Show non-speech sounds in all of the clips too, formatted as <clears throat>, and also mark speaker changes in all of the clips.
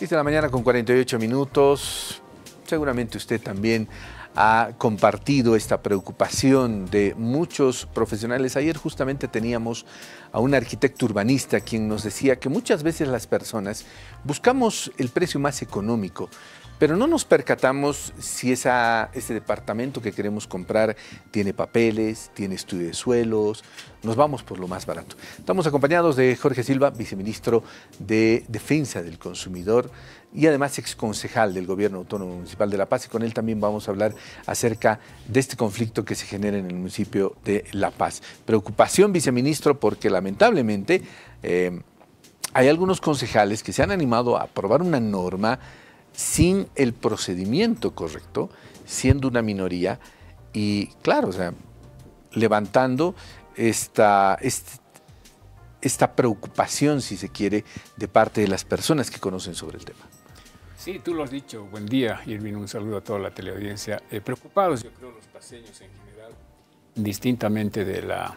Speaker 1: 10 la mañana con 48 minutos. Seguramente usted también ha compartido esta preocupación de muchos profesionales. Ayer justamente teníamos a un arquitecto urbanista quien nos decía que muchas veces las personas buscamos el precio más económico, pero no nos percatamos si ese departamento que queremos comprar tiene papeles, tiene estudios de suelos, nos vamos por lo más barato. Estamos acompañados de Jorge Silva, viceministro de Defensa del Consumidor y además exconcejal del Gobierno Autónomo Municipal de La Paz y con él también vamos a hablar acerca de este conflicto que se genera en el municipio de La Paz. Preocupación, viceministro, porque lamentablemente eh, hay algunos concejales que se han animado a aprobar una norma sin el procedimiento correcto, siendo una minoría y, claro, o sea, levantando esta, este, esta preocupación, si se quiere, de parte de las personas que conocen sobre el tema.
Speaker 2: Sí, tú lo has dicho. Buen día, Irving. Un saludo a toda la teleaudiencia. Eh, preocupados, yo creo, los paseños en general, distintamente de la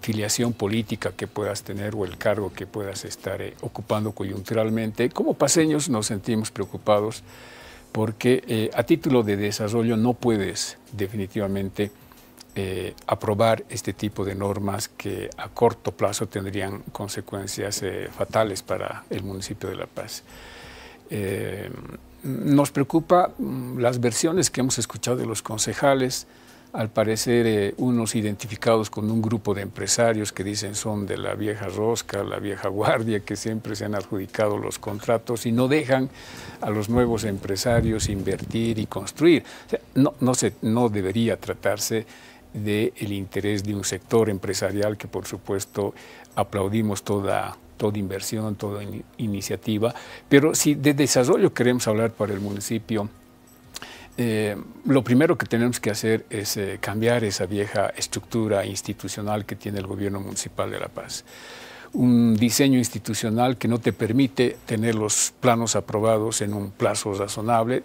Speaker 2: filiación política que puedas tener o el cargo que puedas estar eh, ocupando coyunturalmente. Como paseños nos sentimos preocupados porque eh, a título de desarrollo no puedes definitivamente eh, aprobar este tipo de normas que a corto plazo tendrían consecuencias fatales para el municipio de La Paz. nos preocupa mm, las versiones que hemos escuchado de los concejales, al parecer eh, unos identificados con un grupo de empresarios que dicen son de la vieja rosca, la vieja <laughs> guardia, que siempre se han adjudicado los contratos y no dejan a los nuevos empresarios invertir y construir. no, no, debería tratarse del interés de un sector empresarial que por supuesto aplaudimos toda, toda inversión, toda iniciativa, pero si de desarrollo queremos hablar para el municipio, eh, lo primero que tenemos que hacer es eh, cambiar esa vieja estructura institucional que tiene el gobierno municipal de La Paz. Un diseño institucional que no te permite tener los planos aprobados en un plazo razonable.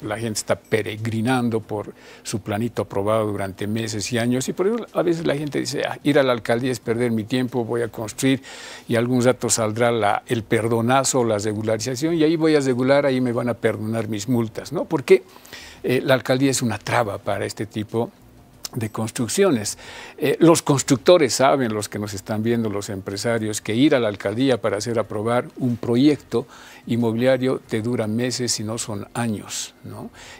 Speaker 2: La gente está peregrinando por su planito aprobado durante meses y años y por eso a veces la gente dice, ah, ir a la alcaldía es perder mi tiempo, voy a construir y algún rato saldrá el perdonazo, la regularización y ahí voy a regular, ahí me van a perdonar mis multas, ¿no? Porque qué? Eh, la alcaldía es una traba para este tipo de construcciones. Eh, los constructores saben, los que nos están viendo, los empresarios, que ir a la alcaldía para hacer aprobar un proyecto inmobiliario te dura meses y no son años,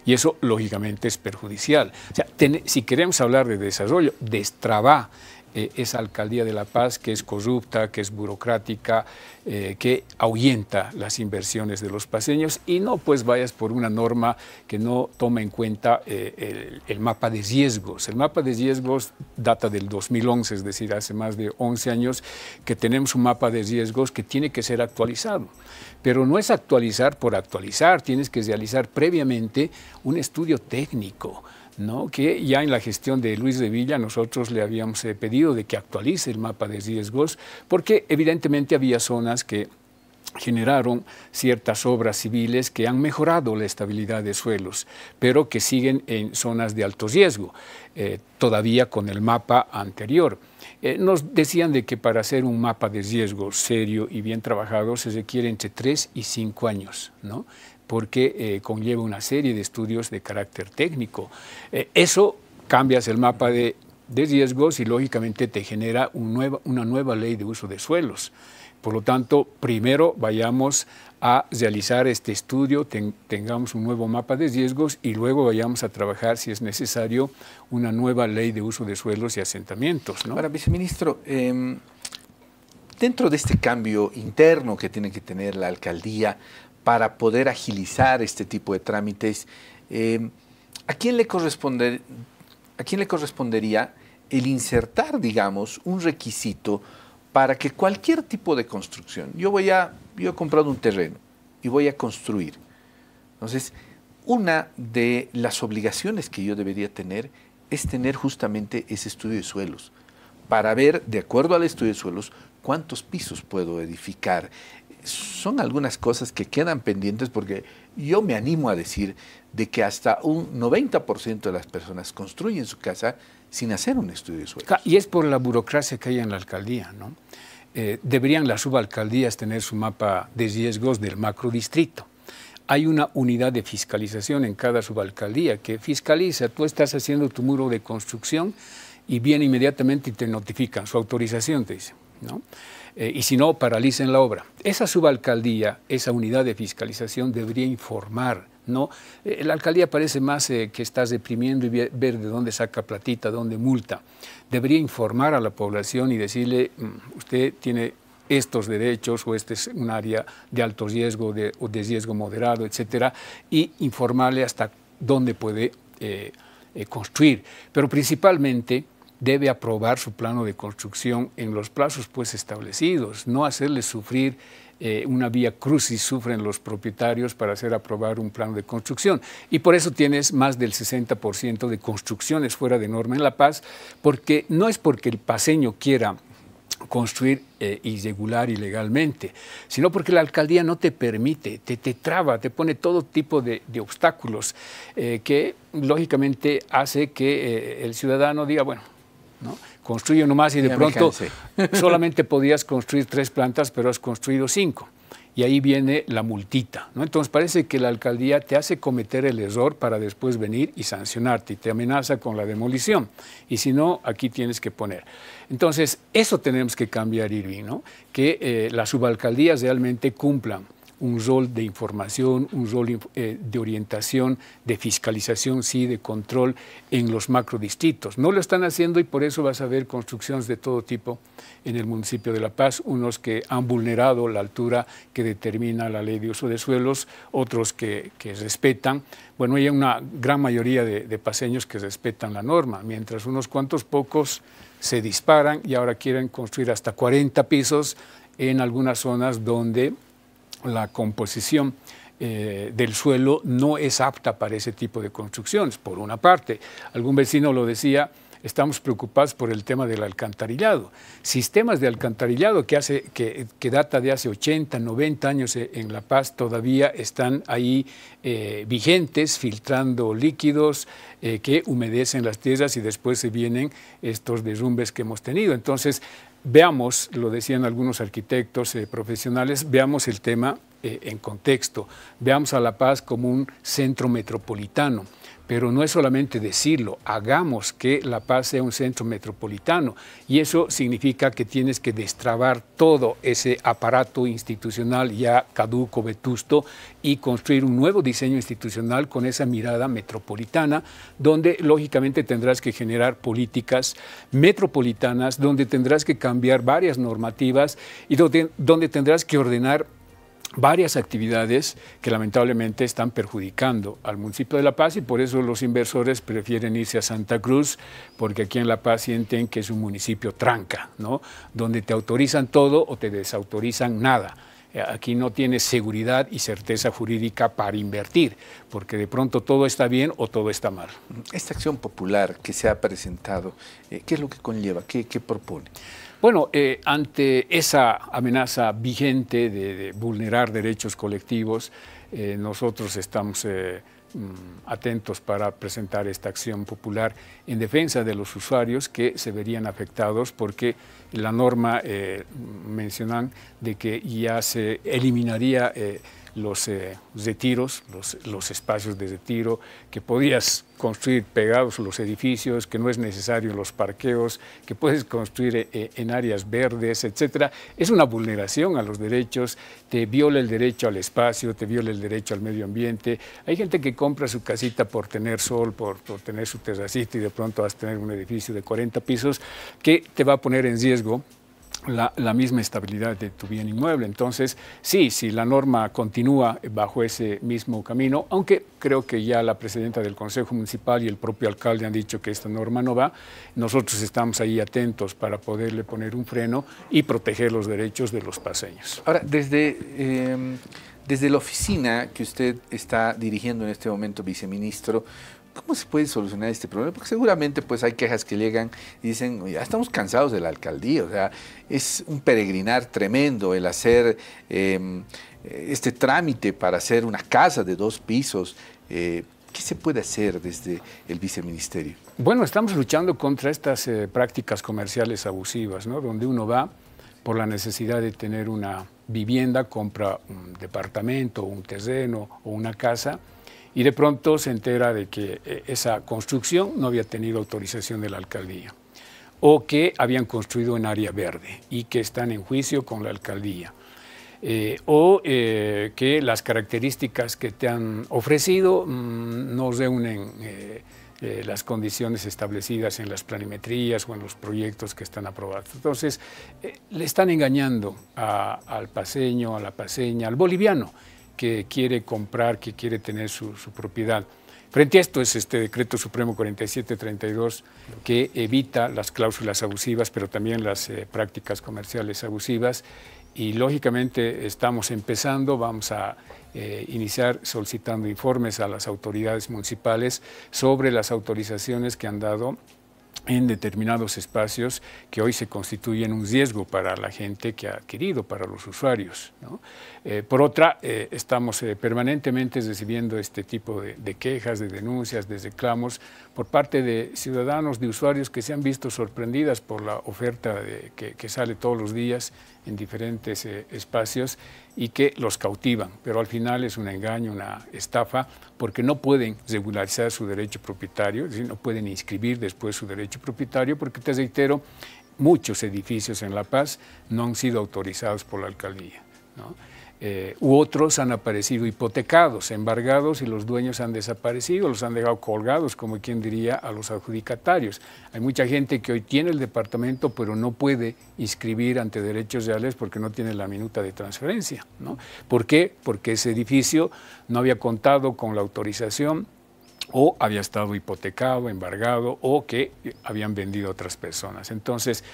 Speaker 2: Y eso lógicamente es perjudicial. O sea, si queremos hablar de desarrollo, destraba eh, esa alcaldía de La Paz que es corrupta, que es burocrática, eh, que ahuyenta las inversiones de los paseños y no pues vayas por una norma que no toma en cuenta eh, el, el, mapa de riesgos. El mapa de riesgos data del 2011, es decir, hace más de 11 años que tenemos un mapa de riesgos que tiene que ser actualizado. Pero no es actualizar por actualizar, tienes que realizar previamente un estudio técnico que ya en la gestión de Luis de Villa nosotros le habíamos eh, pedido de que actualice el mapa de riesgos, porque evidentemente había zonas que generaron ciertas obras civiles que han mejorado la estabilidad de suelos, pero que siguen en zonas de alto riesgo, eh, todavía con el mapa anterior. Eh, nos decían de que para hacer un mapa de riesgo serio y bien trabajado se requiere entre tres y cinco años, ¿no? porque eh, conlleva una serie de estudios de carácter técnico. Eh, eso cambias el mapa de, riesgos y lógicamente te genera un una nueva ley de uso de suelos. Por lo tanto, primero vayamos a realizar este estudio, tengamos un nuevo mapa de riesgos y luego vayamos a trabajar, si es necesario,
Speaker 1: una nueva ley de uso de suelos y asentamientos. Ahora, viceministro, em, dentro de este cambio interno que tiene que tener la alcaldía, para poder agilizar este tipo de trámites. Eh, ¿a, quién le ¿A quién le correspondería el insertar, digamos, un requisito para que cualquier tipo de construcción, yo voy a, yo he comprado un terreno y voy a construir. Entonces, una de las obligaciones que yo debería tener es tener justamente ese estudio de suelos, para ver, de acuerdo al estudio de suelos, cuántos pisos puedo edificar, son algunas cosas que quedan pendientes porque yo me animo a decir de que hasta un 90% de las personas construyen su casa sin hacer un estudio de suelo. Y es por la burocracia que hay en la alcaldía, ¿no?
Speaker 2: Eh, deberían las subalcaldías tener su mapa de riesgos del macrodistrito. Hay una unidad de fiscalización en cada subalcaldía que fiscaliza, tú estás haciendo tu muro de construcción y viene inmediatamente y te notifican su autorización, te dice... ¿no? Eh, y si no, paralicen la obra. Esa subalcaldía, esa unidad de fiscalización debería informar. ¿no? Eh, la alcaldía parece más eh, que estás deprimiendo y ver de dónde saca platita, dónde multa. Debería informar a la población y decirle, mm, usted tiene estos derechos o este es un área de alto riesgo o de riesgo moderado, etcétera, y informarle hasta dónde puede construir. Pero principalmente debe aprobar su plano de construcción en los plazos pues establecidos, no hacerle sufrir eh, una vía crucis, sufren los propietarios para hacer aprobar un plano de construcción. Y por eso tienes más del 60% de construcciones fuera de norma en La Paz, porque no es porque el paseño quiera construir eh, y regular ilegalmente, sino porque la alcaldía no te permite, te, te traba, te pone todo tipo de, obstáculos eh, que lógicamente hace que el ciudadano diga, bueno, Construye Construye más y de pronto <laughs> solamente podías construir tres plantas, pero has construido cinco. Y ahí viene la multita. ¿no? Entonces parece que la alcaldía te hace cometer el error para después venir y sancionarte y te amenaza con la demolición. Y si no, aquí tienes que poner. Entonces, eso tenemos que cambiar, Irving, ¿no? que eh, las subalcaldías realmente cumplan un rol de información, un rol eh, de orientación, de fiscalización, sí, de control en los macrodistritos. No lo están haciendo y por eso vas a ver construcciones de todo tipo en el municipio de La Paz, unos que han vulnerado la altura que determina la ley de uso de suelos, otros que, respetan. Bueno, hay una gran mayoría de, de paseños que respetan la norma, mientras unos cuantos pocos se disparan y ahora quieren construir hasta 40 pisos en algunas zonas donde la composición eh, del suelo no es apta para ese tipo de construcciones, por una parte. Algún vecino lo decía, estamos preocupados por el tema del alcantarillado. Sistemas de alcantarillado que, hace, que, data de hace 80, 90 años eh, en La Paz todavía están ahí eh, vigentes, filtrando líquidos que humedecen las tierras y después se vienen estos derrumbes que hemos tenido. Entonces, veamos, lo decían algunos arquitectos eh, profesionales, veamos el tema eh, en contexto. Veamos a La Paz como un centro metropolitano, pero no es solamente decirlo, hagamos que La Paz sea un centro metropolitano y eso significa que tienes que destrabar todo ese aparato institucional ya caduco, vetusto y construir un nuevo diseño institucional con esa mirada metropolitana, donde lógicamente tendrás que generar políticas metropolitanas, donde tendrás que cambiar varias normativas y donde tendrás que ordenar varias actividades que lamentablemente están perjudicando al municipio de La Paz y por eso los inversores prefieren irse a Santa Cruz, porque aquí en La Paz sienten que es un municipio tranca, donde te autorizan todo o te desautorizan nada. Eh, aquí no tiene seguridad y certeza jurídica para invertir, porque de pronto todo está bien o todo está mal. Esta acción popular
Speaker 1: que se ha presentado, eh, ¿qué es lo que conlleva? ¿Qué, propone?
Speaker 2: Bueno, eh, ante esa amenaza vigente de, vulnerar derechos colectivos, nosotros estamos... Mm, atentos para presentar esta acción popular en defensa de los usuarios que se verían afectados porque la norma eh, mencionan de que ya se eliminaría eh, eh, los retiros, los, espacios de retiro, que podías construir pegados los edificios, que no es necesario los parqueos, que puedes construir en áreas verdes, etc. Es una vulneración a los derechos, te viola el derecho al espacio, te viola el derecho al medio ambiente. Hay gente que compra su casita por tener sol, por, tener su terracita y de pronto vas a tener un edificio de 40 pisos que te va a poner en la, misma estabilidad de tu bien inmueble. Entonces, sí, si la norma continúa bajo ese mismo camino, aunque creo que ya la presidenta del Consejo Municipal y el propio alcalde han dicho que esta norma no va, nosotros estamos ahí atentos para poderle poner un freno y proteger
Speaker 1: los derechos de los paseños. Ahora, desde, em, desde la oficina que usted está dirigiendo en este momento, viceministro, ¿cómo se puede solucionar este problema? Porque seguramente pues hay quejas que llegan y dicen, ya estamos cansados de la alcaldía, o sea, es un peregrinar tremendo el hacer em, este trámite para hacer una casa de dos pisos. Eh, ¿Qué se puede hacer desde el viceministerio? Bueno,
Speaker 2: estamos luchando contra estas eh, prácticas comerciales abusivas, ¿no? Donde uno va por la necesidad de tener una vivienda, compra un departamento, un terreno o una casa y de pronto se entera de que eh, esa construcción no había tenido autorización de la alcaldía o que habían construido en área verde y que están en juicio con la alcaldía. Eh, o eh, que las características que te han ofrecido mm, no reúnen las condiciones establecidas en las planimetrías o en los proyectos que están aprobados. Entonces, le están engañando al paseño, a la paseña, al boliviano, que quiere comprar, que quiere tener su, propiedad. Frente a esto es este decreto supremo 4732 que evita las cláusulas abusivas, pero también las eh, prácticas comerciales abusivas. Y lógicamente estamos empezando, vamos a eh, iniciar solicitando informes a las autoridades municipales sobre las autorizaciones que han dado en determinados espacios que hoy se constituyen un riesgo para la gente que ha adquirido, para los usuarios. Eh, por otra, eh, estamos eh, permanentemente recibiendo este tipo de, quejas, de denuncias, de reclamos por parte de ciudadanos, de usuarios que se han visto sorprendidas por la oferta que, que, sale todos los días en diferentes espacios y que los cautivan, pero al final es un engaño, una estafa, porque no pueden regularizar su derecho propietario, es decir, no pueden inscribir después su derecho propietario, porque te reitero, muchos edificios en La Paz no han sido autorizados por la alcaldía. Eh, u otros han aparecido hipotecados, embargados y los dueños han desaparecido, los han dejado colgados, como quien diría, a los adjudicatarios. Hay mucha gente que hoy tiene el departamento, pero no puede inscribir ante derechos reales porque no tiene la minuta de transferencia. ¿Por qué? Porque ese edificio no había contado con la autorización o había estado hipotecado, embargado o que habían vendido a otras personas. Entonces,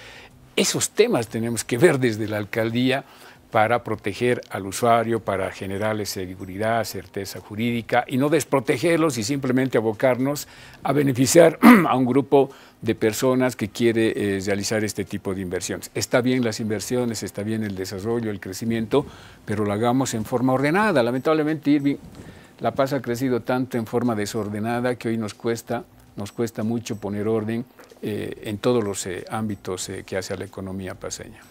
Speaker 2: esos temas tenemos que ver desde la alcaldía para proteger al usuario, para generarle seguridad, certeza jurídica y no desprotegerlos y simplemente abocarnos a beneficiar <clears throat> a un grupo de personas que quiere eh, realizar este tipo de inversiones. Está bien las inversiones, está bien el desarrollo, el crecimiento, pero lo hagamos en forma ordenada. Lamentablemente, Irving, La Paz ha crecido tanto en forma desordenada que hoy nos cuesta, nos cuesta mucho poner orden eh, en todos los eh, ámbitos que hace a la economía paseña.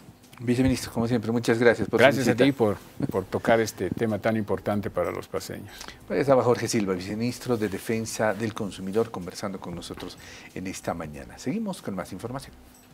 Speaker 2: Viceministro,
Speaker 1: como siempre, muchas gracias por Gracias a ti por, por tocar este tema tan importante para los paseños. Pues estaba Jorge Silva, viceministro de Defensa del Consumidor, conversando con nosotros en esta mañana. Seguimos con más información.